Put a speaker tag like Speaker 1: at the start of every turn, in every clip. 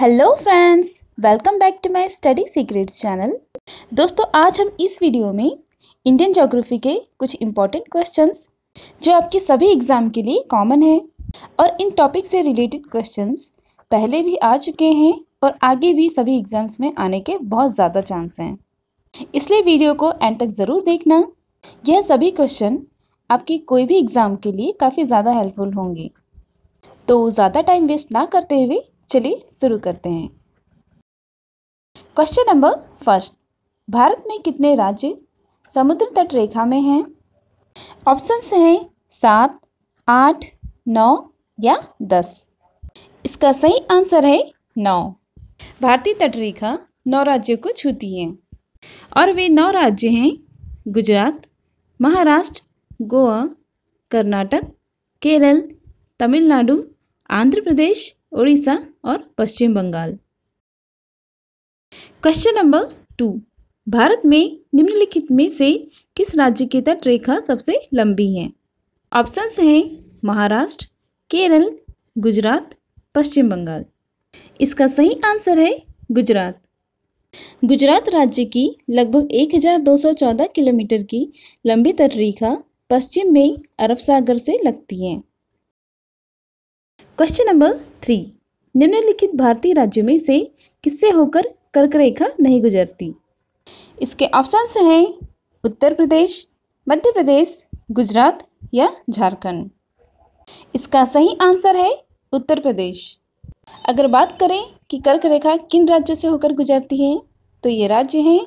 Speaker 1: hello friends welcome back to my study secrets channel दोस्तों आज हम इस वीडियो में इंडियन जोग्राफी के कुछ इम्पॉर्टेंट क्वेश्चंस जो आपके सभी एग्ज़ाम के लिए कॉमन है और इन टॉपिक से रिलेटेड क्वेश्चंस पहले भी आ चुके हैं और आगे भी सभी एग्ज़ाम्स में आने के बहुत ज़्यादा चांस हैं इसलिए वीडियो को एंड तक ज़रूर देखना यह सभी क्वेश्चन आपकी कोई भी एग्ज़ाम के लिए काफ़ी ज़्यादा हेल्पफुल होंगे तो ज़्यादा टाइम वेस्ट ना करते हुए चलिए शुरू करते हैं क्वेश्चन नंबर फर्स्ट भारत में कितने राज्य समुद्र तट रेखा में हैं ऑप्शंस हैं सात आठ नौ या दस इसका सही आंसर है नौ भारतीय तटरेखा नौ राज्यों को छूती है और वे नौ राज्य हैं गुजरात महाराष्ट्र गोवा कर्नाटक केरल तमिलनाडु आंध्र प्रदेश उड़ीसा और Paschim Bengal question number two Bharat में निम्नलिखित में से किस राज्य की तट रेखा सबसे लंबी है ऑप्शंस हैं महाराष्ट्र केरल गुजरात पश्चिम बंगाल इसका सही आंसर है गुजरात गुजरात राज्य की लगभग 1214 किलोमीटर की लंबी तटरेखा पश्चिम में अरब सागर से लगती है क्वेश्चन नंबर थ्री निम्नलिखित भारतीय राज्यों में से किससे होकर कर्क रेखा नहीं गुजरती इसके ऑप्शंस हैं उत्तर प्रदेश मध्य प्रदेश गुजरात या झारखंड इसका सही आंसर है उत्तर प्रदेश अगर बात करें कि कर्क रेखा किन राज्यों से होकर गुजरती है तो ये राज्य हैं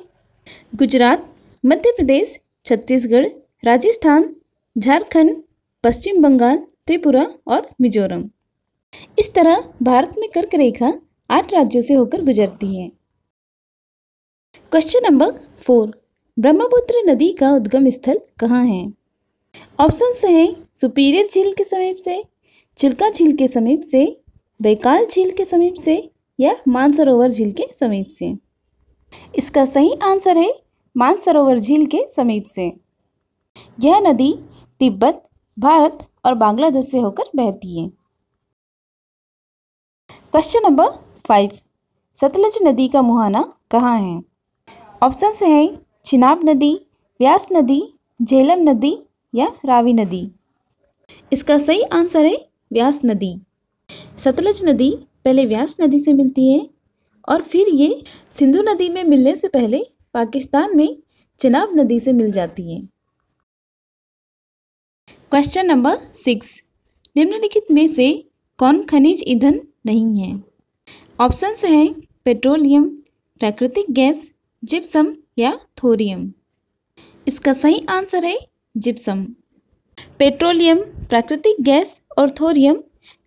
Speaker 1: गुजरात मध्य प्रदेश छत्तीसगढ़ राजस्थान झारखंड पश्चिम बंगाल त्रिपुरा और मिजोरम इस तरह भारत में कर्क रेखा आठ राज्यों से होकर गुजरती है क्वेश्चन नंबर फोर ब्रह्मपुत्र नदी का उद्गम स्थल कहाँ है ऑप्शन हैं सुपीरियर झील के समीप से चिल्का झील के समीप से बैकाल झील के समीप से या मानसरोवर झील के समीप से इसका सही आंसर है मानसरोवर झील के समीप से यह नदी तिब्बत भारत और बांग्लादेश से होकर बहती है क्वेश्चन नंबर फाइव सतलज नदी का मुहाना कहाँ है ऑप्शन हैं चिनाब नदी व्यास नदी झेलम नदी या रावी नदी इसका सही आंसर है व्यास नदी सतलज नदी पहले व्यास नदी से मिलती है और फिर ये सिंधु नदी में मिलने से पहले पाकिस्तान में चिनाब नदी से मिल जाती है क्वेश्चन नंबर सिक्स निम्नलिखित में से कौन खनिज ईंधन नहीं है ऑप्शन हैं पेट्रोलियम प्राकृतिक गैस जिप्सम या थोरियम इसका सही आंसर है जिप्सम पेट्रोलियम प्राकृतिक गैस और थोरियम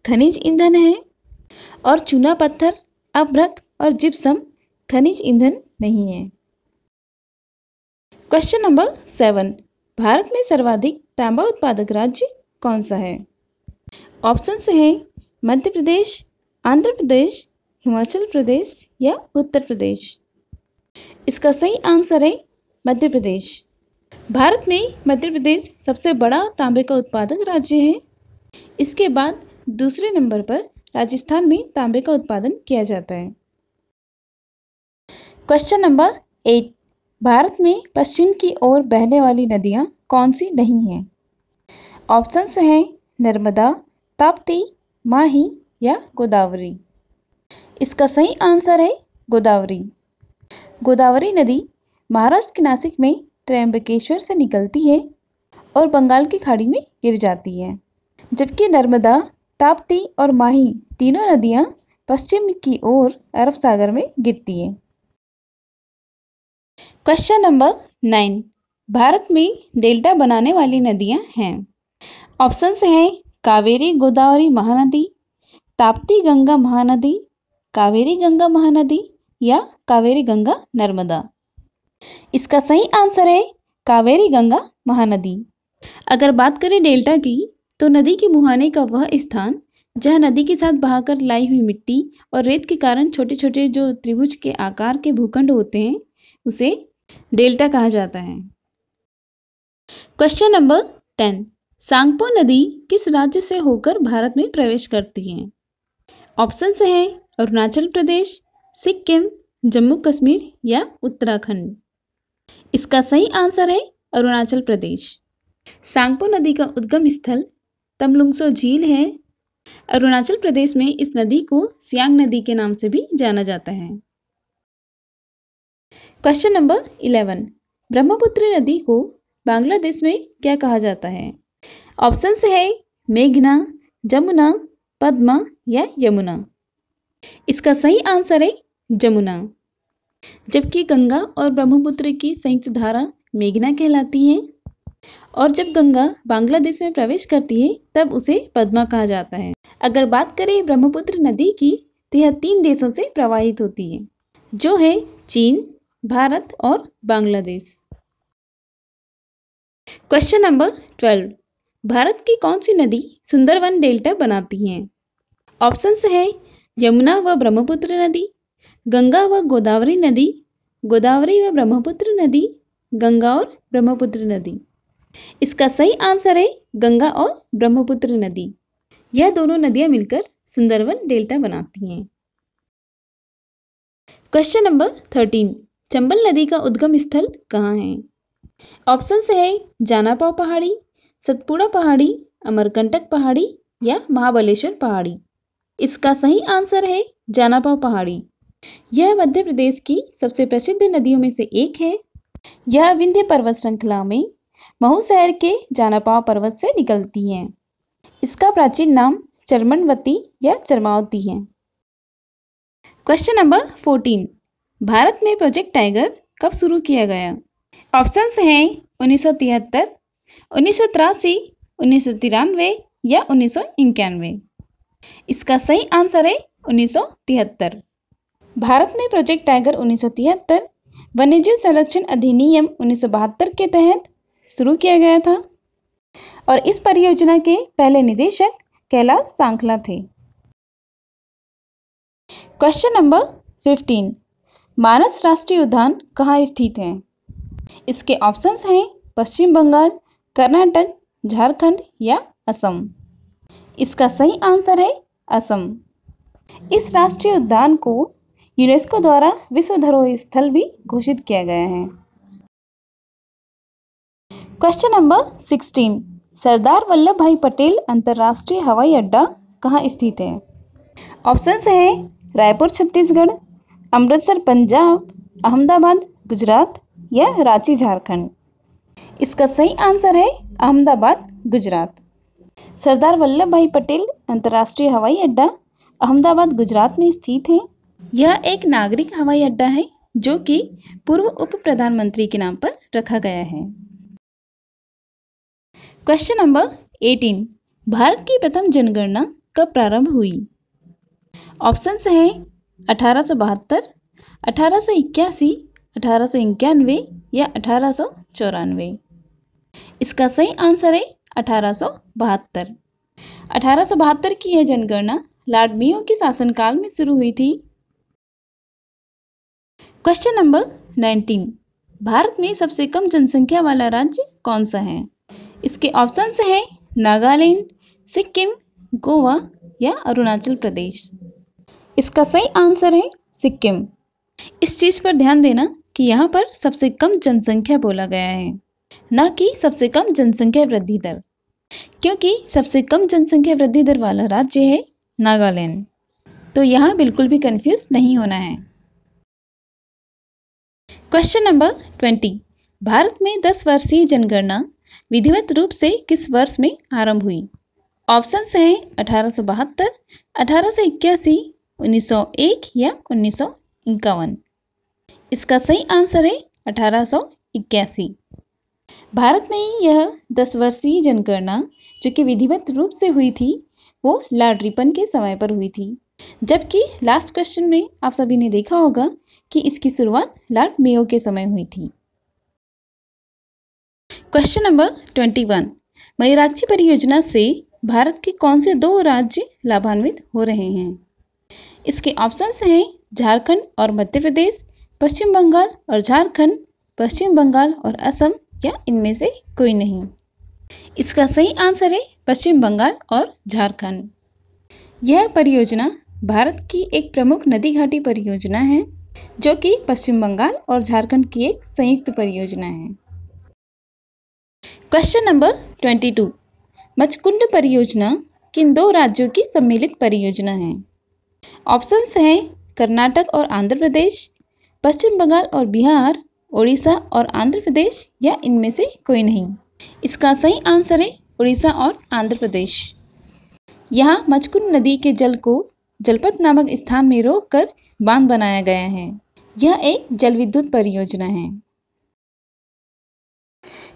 Speaker 1: खनिज ईंधन है और चूना पत्थर अभ्रक और जिप्सम खनिज ईंधन नहीं है क्वेश्चन नंबर सेवन भारत में सर्वाधिक तांबा उत्पादक राज्य कौन सा है ऑप्शन है मध्य प्रदेश आंध्र प्रदेश हिमाचल प्रदेश या उत्तर प्रदेश इसका सही आंसर है मध्य प्रदेश भारत में मध्य प्रदेश सबसे बड़ा तांबे का उत्पादक राज्य है इसके बाद दूसरे नंबर पर राजस्थान में तांबे का उत्पादन किया जाता है क्वेश्चन नंबर एट भारत में पश्चिम की ओर बहने वाली नदियाँ कौन सी नहीं हैं ऑप्शंस हैं नर्मदा ताप्ती माही या गोदावरी इसका सही आंसर है गोदावरी गोदावरी नदी महाराष्ट्र के नासिक में त्रयंबकेश्वर से निकलती है और बंगाल की खाड़ी में गिर जाती है जबकि नर्मदा ताप्ती और माही तीनों नदियां पश्चिम की ओर अरब सागर में गिरती है क्वेश्चन नंबर नाइन भारत में डेल्टा बनाने वाली नदियां हैं ऑप्शंस हैं कावेरी गोदावरी महानदी ताप्ती गंगा महानदी कावेरी गंगा महानदी या कावेरी गंगा नर्मदा इसका सही आंसर है कावेरी गंगा महानदी अगर बात करें डेल्टा की तो नदी के मुहाने का वह स्थान जहाँ नदी के साथ बहाकर लाई हुई मिट्टी और रेत के कारण छोटे छोटे जो त्रिभुज के आकार के भूखंड होते हैं उसे डेल्टा कहा जाता है क्वेश्चन नंबर टेन सांगपो नदी किस राज्य से होकर भारत में प्रवेश करती है ऑप्शन हैं अरुणाचल प्रदेश सिक्किम जम्मू कश्मीर या उत्तराखंड इसका सही आंसर है अरुणाचल प्रदेश सांगपो नदी का उद्गम स्थल तमलुंगसो झील है अरुणाचल प्रदेश में इस नदी को सियांग नदी के नाम से भी जाना जाता है क्वेश्चन नंबर इलेवन ब्रह्मपुत्र नदी को बांग्लादेश में क्या कहा जाता है ऑप्शन है मेघना जमुना पद्मा या यमुना इसका सही आंसर है जमुना जबकि गंगा और ब्रह्मपुत्र की संयुक्त धारा मेघना कहलाती है और जब गंगा बांग्लादेश में प्रवेश करती है तब उसे पद्मा कहा जाता है अगर बात करें ब्रह्मपुत्र नदी की तो यह तीन देशों से प्रवाहित होती है जो है चीन भारत और Bangladesh question number twelve Bharat की कौन सी नदी सुंदरवन डेल्टा बनाती है ऑप्शंस है यमुना व ब्रह्मपुत्र नदी गंगा व गोदावरी नदी गोदावरी व ब्रह्मपुत्र नदी गंगा और ब्रह्मपुत्र नदी इसका सही आंसर है गंगा और ब्रह्मपुत्र नदी यह दोनों नदियां मिलकर सुंदरवन डेल्टा बनाती हैं क्वेश्चन नंबर थर्टीन चंबल नदी का उद्गम स्थल कहाँ है ऑप्शन है जानापाव पहाड़ी सतपुड़ा पहाड़ी अमरकंटक पहाड़ी या महाबलेश्वर पहाड़ी इसका सही आंसर है जानापाव पहाड़ी यह मध्य प्रदेश की सबसे प्रसिद्ध नदियों में से एक है यह विंध्य पर्वत श्रृंखला में महू शहर के जानापाव पर्वत से निकलती है इसका प्राचीन नाम चरमनवती या चरमावती है क्वेश्चन नंबर फोर्टीन भारत में प्रोजेक्ट टाइगर कब शुरू किया गया ऑप्शन है उन्नीस सौ तिहत्तर उन्नीस सौ तिरासी उन्नीस सौ तिरानवे या उन्नीस सौ इक्यानवे इसका सही आंसर है उन्नीस भारत में प्रोजेक्ट टाइगर उन्नीस वन्यजीव संरक्षण अधिनियम उन्नीस के तहत शुरू किया गया था और इस परियोजना के पहले निदेशक कैलाश सांखला थे क्वेश्चन नंबर 15 मानस राष्ट्रीय उद्यान कहाँ स्थित है इसके ऑप्शंस हैं पश्चिम बंगाल कर्नाटक झारखंड या असम इसका सही आंसर है असम इस राष्ट्रीय उद्यान को यूनेस्को द्वारा विश्व धरोहर स्थल भी घोषित किया गया है question number sixteen Sardar Vallabh Bhai Patel अंतर्राष्ट्रीय हवाई अड्डा कहाँ स्थित है ऑप्शन है रायपुर छत्तीसगढ़ अमृतसर पंजाब अहमदाबाद गुजरात या रांची झारखंड इसका सही आंसर है अहमदाबाद गुजरात सरदार वल्लभ भाई पटेल अंतर्राष्ट्रीय हवाई अड्डा अहमदाबाद गुजरात में स्थित है यह एक नागरिक हवाई अड्डा है जो कि पूर्व उप प्रधानमंत्री के नाम पर रखा गया है क्वेश्चन नंबर 18 भारत की प्रथम जनगणना कब प्रारंभ हुई ऑप्शन है अठारह सौ बहत्तर अठारह इक्यासी अठारह सौ इक्यानवे या अठारह सौ चौरानवे इसका सही आंसर है अठारह अठारह की यह जनगणना लाडमियों के शासनकाल में शुरू हुई थी क्वेश्चन नंबर 19 भारत में सबसे कम जनसंख्या वाला राज्य कौन सा है इसके ऑप्शन है नागालैंड सिक्किम गोवा या अरुणाचल प्रदेश इसका सही आंसर है सिक्किम इस चीज़ पर ध्यान देना कि यहाँ पर सबसे कम जनसंख्या बोला गया है न कि सबसे कम जनसंख्या वृद्धि दर क्योंकि सबसे कम जनसंख्या वृद्धि दर वाला राज्य है नागालैंड तो यहाँ बिल्कुल भी कंफ्यूज नहीं होना है क्वेश्चन नंबर ट्वेंटी भारत में दस वर्षीय जनगणना विधिवत रूप से किस वर्ष में आरंभ हुई ऑप्शन हैं अठारह सौ बहत्तर अठारह सौ इक्यासी उन्नीस सौ एक या उन्नीस सौ इक्यावन इसका सही आंसर है अठारह सौ इक्यासी भारत में ही यह दस वर्षीय जनगणना जो कि विधिवत रूप से हुई थी वो लॉर्ड रिपन के समय पर हुई थी जबकि लास्ट क्वेश्चन में आप सभी ने देखा होगा कि इसकी शुरुआत लार्ड मेयो के समय हुई थी question number twenty one Mayurakshi परियोजना से भारत के कौन से दो राज्य लाभान्वित हो रहे हैं इसके ऑप्शंस हैं झारखंड और मध्य प्रदेश पश्चिम बंगाल और झारखंड पश्चिम बंगाल और असम या इनमें से कोई नहीं इसका सही आंसर है पश्चिम बंगाल और झारखंड यह परियोजना भारत की एक प्रमुख नदी घाटी परियोजना है जो कि पश्चिम बंगाल और झारखंड की एक संयुक्त परियोजना है question number twenty two Machkund परियोजना किन दो राज्यों की सम्मिलित परियोजना है ऑप्शंस हैं कर्नाटक और आंध्र प्रदेश पश्चिम बंगाल और बिहार उड़ीसा और आंध्र प्रदेश या इनमें से कोई नहीं इसका सही आंसर है उड़ीसा और आंध्र प्रदेश यहाँ मचकुंड नदी के जल को जलपत नामक स्थान में रोककर बांध बनाया गया है यह एक जल विद्युत परियोजना है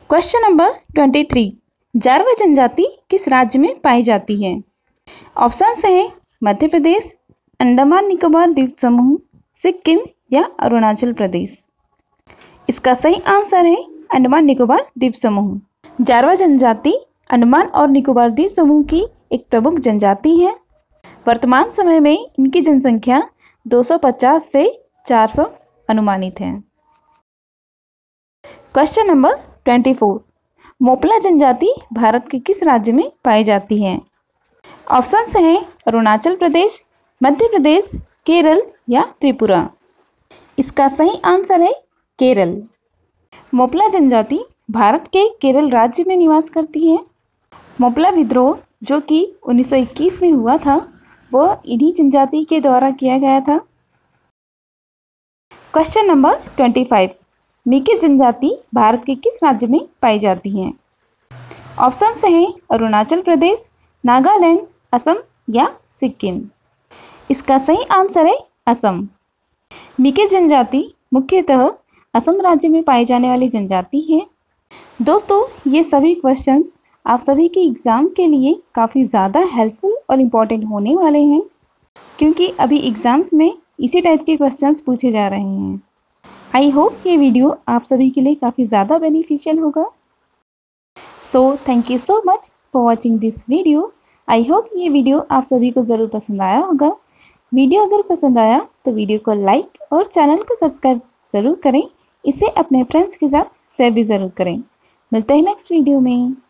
Speaker 1: question number twenty three Jarawa जनजाति किस राज्य में पाई जाती है ऑप्शन है मध्य प्रदेश अंडमान निकोबार द्वीप समूह सिक्किम या अरुणाचल प्रदेश इसका सही आंसर है अंडमान निकोबार द्वीप समूह जारवा जनजाति अंडमान और निकोबार द्वीप समूह की एक प्रमुख जनजाति है वर्तमान समय में इनकी जनसंख्या 250 से 400 अनुमानित है क्वेश्चन नंबर 24 मोपला जनजाति भारत के किस राज्य में पाई जाती है ऑप्शंस हैं अरुणाचल प्रदेश मध्य प्रदेश केरल या त्रिपुरा इसका सही आंसर है केरल मोपला जनजाति भारत के केरल राज्य में निवास करती है मोपला विद्रोह जो कि 1921 में हुआ था वह इन्हीं जनजाति के द्वारा किया गया था क्वेश्चन नंबर 25 मिकिर जनजाति भारत के किस राज्य में पाई जाती है ऑप्शन हैं अरुणाचल प्रदेश नागालैंड असम या सिक्किम इसका सही आंसर है असम मिकिर जनजाति मुख्यतः असम राज्य में पाई जाने वाली जनजाति है दोस्तों ये सभी क्वेश्चन आप सभी के एग्ज़ाम के लिए काफ़ी ज़्यादा हेल्पफुल और इम्पॉर्टेंट होने वाले हैं क्योंकि अभी एग्ज़ाम्स में इसी टाइप के क्वेश्चंस पूछे जा रहे हैं आई होप ये वीडियो आप सभी के लिए काफ़ी ज़्यादा बेनिफिशियल होगा so thank you so much for watching this video I hope ये वीडियो आप सभी को ज़रूर पसंद आया होगा वीडियो अगर पसंद आया तो वीडियो को लाइक और चैनल को सब्सक्राइब ज़रूर करें इसे अपने फ्रेंड्स के साथ शेयर भी ज़रूर करें मिलते हैं नेक्स्ट वीडियो में